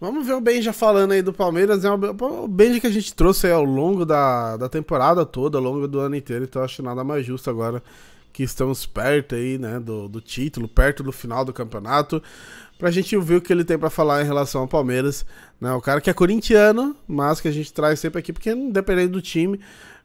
Vamos ver o Benja falando aí do Palmeiras. Né? O Benja que a gente trouxe ao longo da, da temporada toda, ao longo do ano inteiro. Então acho nada mais justo agora que estamos perto aí, né, do, do título, perto do final do campeonato, pra gente ouvir o que ele tem para falar em relação ao Palmeiras, né, o cara que é corintiano, mas que a gente traz sempre aqui, porque independente do time,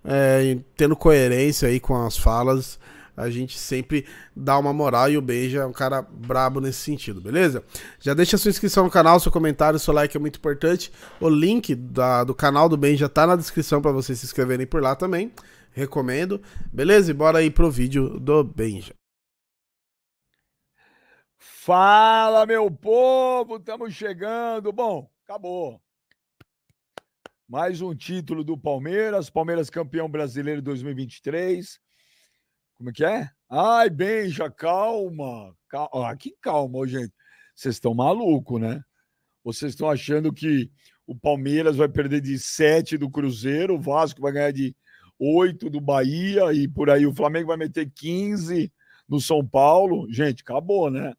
é, tendo coerência aí com as falas, a gente sempre dá uma moral e o Benja é um cara brabo nesse sentido, beleza? Já deixa sua inscrição no canal, seu comentário, seu like é muito importante. O link da, do canal do Benja tá na descrição para vocês se inscreverem por lá também. Recomendo. Beleza? E bora aí pro vídeo do Benja. Fala, meu povo! Estamos chegando. Bom, acabou. Mais um título do Palmeiras, Palmeiras campeão brasileiro 2023. Como é que é? Ai, Benja, calma. calma. Ah, que calma, gente. Vocês estão maluco, né? Vocês estão achando que o Palmeiras vai perder de 7 do Cruzeiro, o Vasco vai ganhar de 8 do Bahia e por aí o Flamengo vai meter 15 no São Paulo. Gente, acabou, né?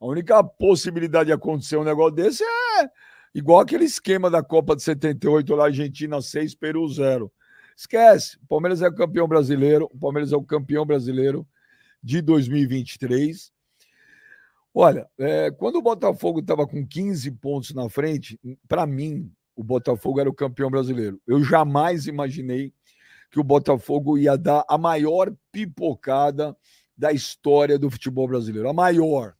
A única possibilidade de acontecer um negócio desse é igual aquele esquema da Copa de 78 lá, Argentina 6, Peru 0. Esquece. O Palmeiras é o campeão brasileiro. O Palmeiras é o campeão brasileiro de 2023. Olha, é, quando o Botafogo estava com 15 pontos na frente, para mim, o Botafogo era o campeão brasileiro. Eu jamais imaginei que o Botafogo ia dar a maior pipocada da história do futebol brasileiro. A maior.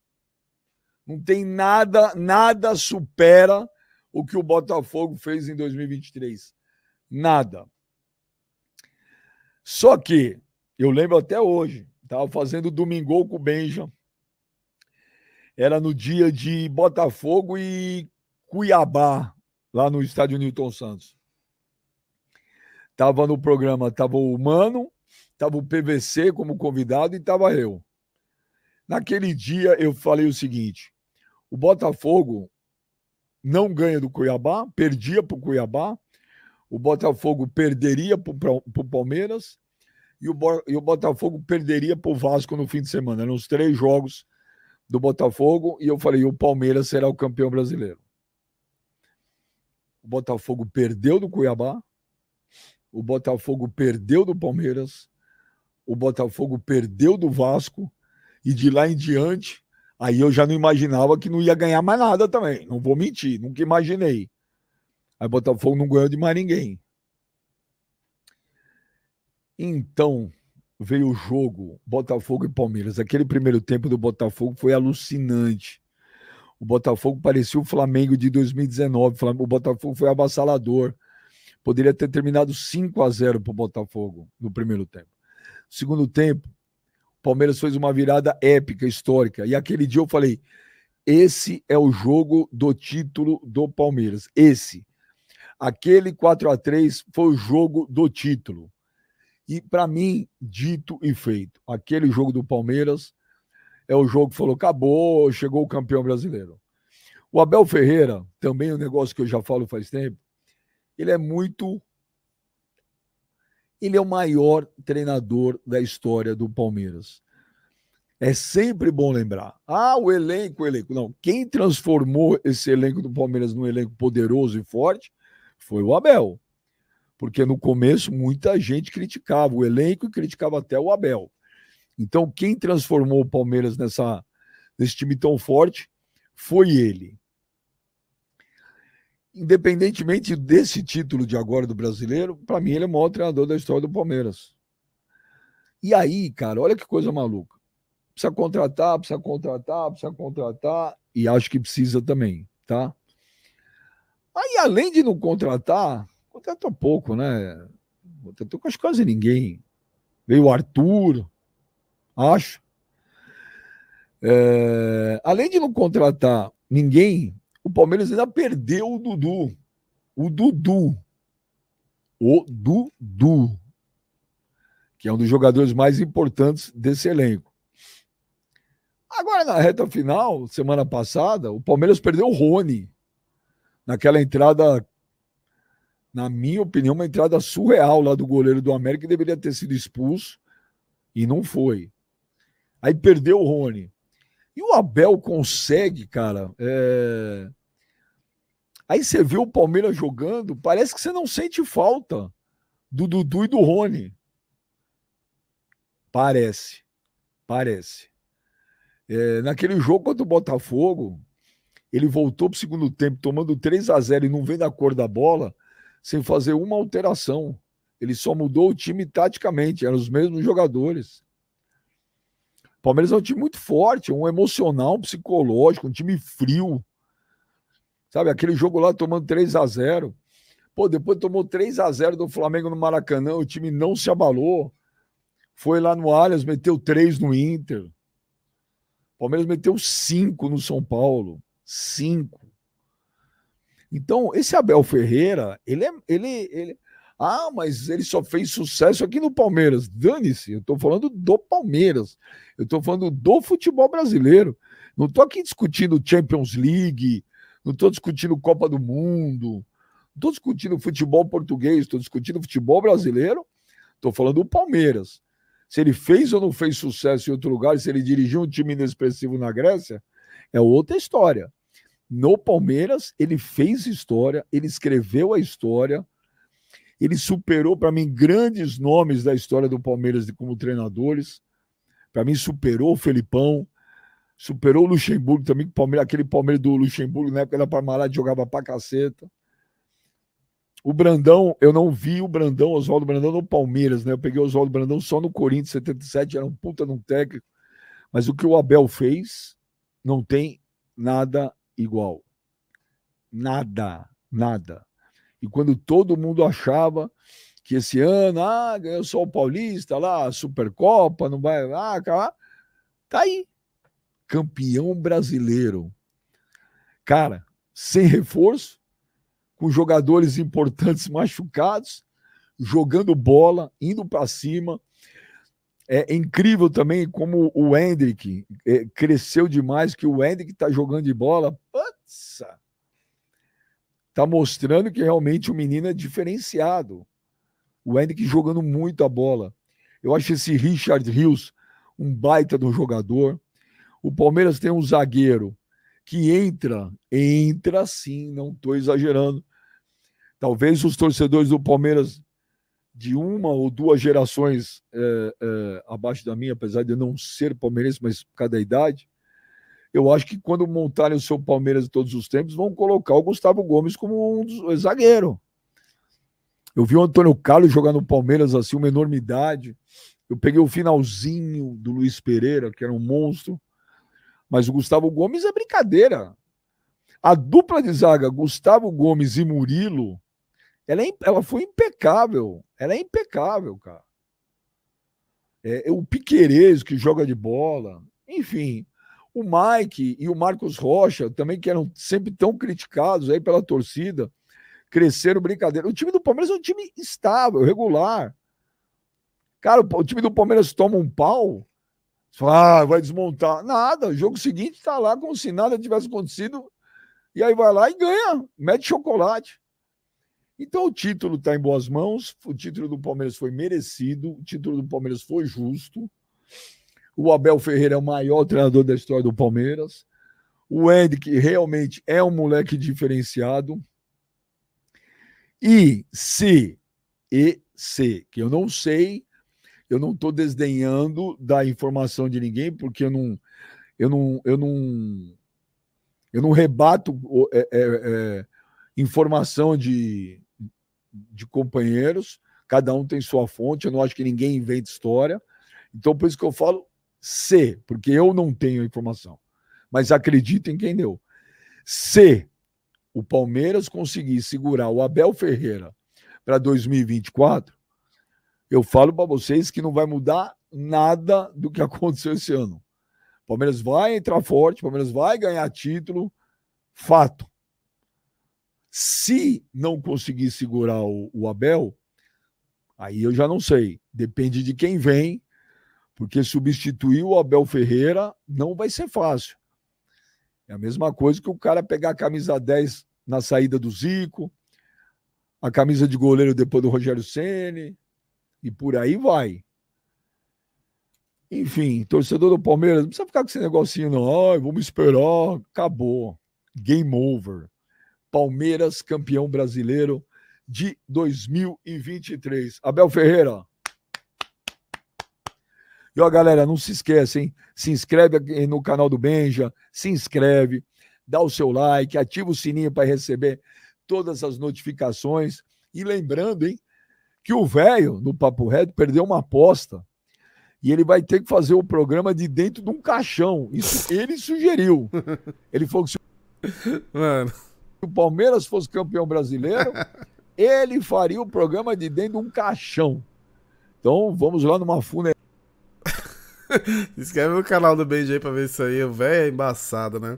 Não tem nada, nada supera o que o Botafogo fez em 2023. Nada. Só que eu lembro até hoje, estava fazendo Domingol com o Benja. Era no dia de Botafogo e Cuiabá, lá no estádio Newton Santos. Tava no programa, tava o Mano, tava o PVC como convidado e tava eu. Naquele dia eu falei o seguinte: o Botafogo não ganha do Cuiabá, perdia para o Cuiabá, o Botafogo perderia para o Palmeiras e o, e o Botafogo perderia para o Vasco no fim de semana. Eram os três jogos do Botafogo e eu falei: o Palmeiras será o campeão brasileiro. O Botafogo perdeu do Cuiabá, o Botafogo perdeu do Palmeiras, o Botafogo perdeu do Vasco e de lá em diante. Aí eu já não imaginava que não ia ganhar mais nada também. Não vou mentir, nunca imaginei. Aí Botafogo não ganhou de mais ninguém. Então veio o jogo Botafogo e Palmeiras. Aquele primeiro tempo do Botafogo foi alucinante. O Botafogo parecia o Flamengo de 2019. O Botafogo foi avassalador. Poderia ter terminado 5 a 0 para o Botafogo no primeiro tempo. Segundo tempo, o Palmeiras fez uma virada épica, histórica. E aquele dia eu falei: esse é o jogo do título do Palmeiras. Esse. Aquele 4 a 3 foi o jogo do título. E para mim, dito e feito, aquele jogo do Palmeiras é o jogo que falou: acabou, chegou o campeão brasileiro. O Abel Ferreira, também um negócio que eu já falo faz tempo, ele é muito. Ele é o maior treinador da história do Palmeiras. É sempre bom lembrar. Ah, o elenco, o elenco. Não, quem transformou esse elenco do Palmeiras num elenco poderoso e forte foi o Abel. Porque no começo muita gente criticava o elenco e criticava até o Abel. Então, quem transformou o Palmeiras nessa, nesse time tão forte foi ele. Independentemente desse título de agora do brasileiro, para mim ele é o maior treinador da história do Palmeiras. E aí, cara, olha que coisa maluca. Precisa contratar, precisa contratar, precisa contratar, e acho que precisa também, tá? Aí, além de não contratar, contratou pouco, né? Contratou com quase ninguém. Veio o Arthur, acho. É... além de não contratar ninguém, o Palmeiras ainda perdeu o Dudu. O Dudu. O Dudu. Que é um dos jogadores mais importantes desse elenco. Agora, na reta final, semana passada, o Palmeiras perdeu o Rony naquela entrada, na minha opinião, uma entrada surreal lá do goleiro do América que deveria ter sido expulso e não foi. Aí perdeu o Rony. E o Abel consegue, cara. É... Aí você vê o Palmeiras jogando, parece que você não sente falta do Dudu e do Rony. Parece. Parece. É, naquele jogo contra o Botafogo, ele voltou para o segundo tempo tomando 3 a 0 e não vendo a cor da bola, sem fazer uma alteração. Ele só mudou o time taticamente, eram os mesmos jogadores. O Palmeiras é um time muito forte, um emocional, um psicológico, um time frio. Sabe, aquele jogo lá tomando 3 a 0 Pô, depois tomou 3 a 0 do Flamengo no Maracanã, o time não se abalou. Foi lá no Allianz, meteu 3 no Inter. O Palmeiras meteu 5 no São Paulo cinco. Então, esse Abel Ferreira, ele é. Ele, ele, ah, mas ele só fez sucesso aqui no Palmeiras. Dane-se, eu estou falando do Palmeiras. Eu estou falando do futebol brasileiro. Não estou aqui discutindo Champions League, não estou discutindo Copa do Mundo, não estou discutindo futebol português, estou discutindo futebol brasileiro. Estou falando do Palmeiras. Se ele fez ou não fez sucesso em outro lugar, se ele dirigiu um time inexpressivo na Grécia, é outra história. No Palmeiras, ele fez história, ele escreveu a história, ele superou, para mim, grandes nomes da história do Palmeiras como treinadores. Para mim, superou o Felipão, superou o Luxemburgo também, Palmeiras, aquele Palmeiras do Luxemburgo, na época da Parmalat, jogava para caceta. O Brandão, eu não vi o Brandão, Oswaldo Brandão no Palmeiras, né? Eu peguei o Oswaldo Brandão só no Corinthians, 77, era um puta num técnico. Mas o que o Abel fez, não tem nada igual. Nada, nada. E quando todo mundo achava que esse ano, ah, ganhou só o Paulista lá, Supercopa, não vai lá, acabar tá aí. Campeão brasileiro. Cara, sem reforço, com jogadores importantes machucados, jogando bola, indo para cima, é incrível também como o Hendrick é, cresceu demais, que o Hendrick está jogando de bola. Putz! está mostrando que realmente o menino é diferenciado. O Hendrick jogando muito a bola. Eu acho esse Richard Rios um baita de um jogador. O Palmeiras tem um zagueiro que entra, entra sim, não estou exagerando. Talvez os torcedores do Palmeiras de uma ou duas gerações é, é, abaixo da minha, apesar de eu não ser palmeirense, mas por cada idade, eu acho que quando montarem o seu Palmeiras de todos os tempos, vão colocar o Gustavo Gomes como um, dos, um é, zagueiro. Eu vi o Antônio Carlos jogar no Palmeiras assim, uma enormidade. Eu peguei o finalzinho do Luiz Pereira, que era um monstro. Mas o Gustavo Gomes é brincadeira. A dupla de zaga, Gustavo Gomes e Murilo, ela, é, ela foi impecável. Ela é impecável, cara. É, é, o Piquerez, que joga de bola. Enfim, o Mike e o Marcos Rocha, também que eram sempre tão criticados aí pela torcida, cresceram brincadeira. O time do Palmeiras é um time estável, regular. Cara, o time do Palmeiras toma um pau, ah, vai desmontar. Nada, o jogo seguinte tá lá como se nada tivesse acontecido, e aí vai lá e ganha, mete chocolate. Então o título está em boas mãos, o título do Palmeiras foi merecido, o título do Palmeiras foi justo. O Abel Ferreira é o maior treinador da história do Palmeiras. O Hendrick realmente é um moleque diferenciado. E se, e se, que eu não sei, eu não estou desdenhando da informação de ninguém, porque eu não, eu não, eu não, eu não rebato é, é, é, informação de, de companheiros, cada um tem sua fonte, eu não acho que ninguém inventa história. Então, por isso que eu falo se, porque eu não tenho informação, mas acredito em quem deu. Se o Palmeiras conseguir segurar o Abel Ferreira para 2024, eu falo para vocês que não vai mudar nada do que aconteceu esse ano. O Palmeiras vai entrar forte, o Palmeiras vai ganhar título, fato. Se não conseguir segurar o, o Abel, aí eu já não sei. Depende de quem vem, porque substituir o Abel Ferreira não vai ser fácil. É a mesma coisa que o cara pegar a camisa 10 na saída do Zico, a camisa de goleiro depois do Rogério Ceni e por aí vai. Enfim, torcedor do Palmeiras, não precisa ficar com esse negocinho, não. Ai, vamos esperar. Acabou. Game over. Palmeiras campeão brasileiro de 2023. Abel Ferreira. E ó, galera, não se esquecem, hein? Se inscreve no canal do Benja, se inscreve, dá o seu like, ativa o sininho para receber todas as notificações. E lembrando, hein, que o velho no Papo Reto perdeu uma aposta e ele vai ter que fazer o programa de dentro de um caixão. Isso ele sugeriu. Ele falou que. Mano o Palmeiras fosse campeão brasileiro, ele faria o programa de dentro de um caixão. Então vamos lá numa funerária. Inscreve no canal do BJ para pra ver isso aí, o velho é embaçado, né?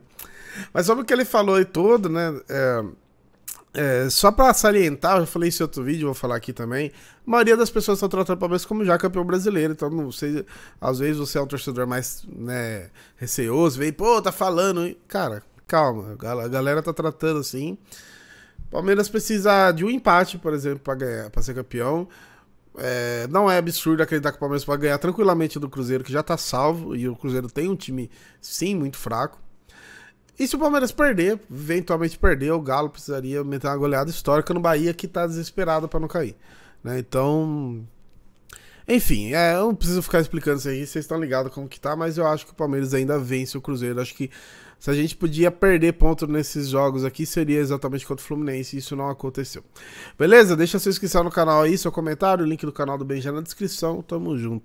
Mas sobre o que ele falou aí todo, né? É, é, só pra salientar, eu falei isso em outro vídeo, vou falar aqui também. A maioria das pessoas estão tratando o Palmeiras como já campeão brasileiro, então não sei. Às vezes você é um torcedor mais né, receoso, vem, pô, tá falando. Cara, calma. A galera tá tratando assim. Palmeiras precisa de um empate, por exemplo, para ganhar, para ser campeão. É, não é absurdo acreditar que o Palmeiras vai ganhar tranquilamente do Cruzeiro, que já tá salvo, e o Cruzeiro tem um time, sim, muito fraco. E se o Palmeiras perder, eventualmente perder, o Galo precisaria meter uma goleada histórica no Bahia, que tá desesperado para não cair. Né? Então, enfim, é, eu não preciso ficar explicando isso aí, vocês estão ligados como que tá, mas eu acho que o Palmeiras ainda vence o Cruzeiro. Acho que se a gente podia perder ponto nesses jogos aqui, seria exatamente contra o Fluminense, e isso não aconteceu. Beleza? Deixa sua inscrição no canal aí, seu comentário, o link do canal do já na descrição. Tamo junto.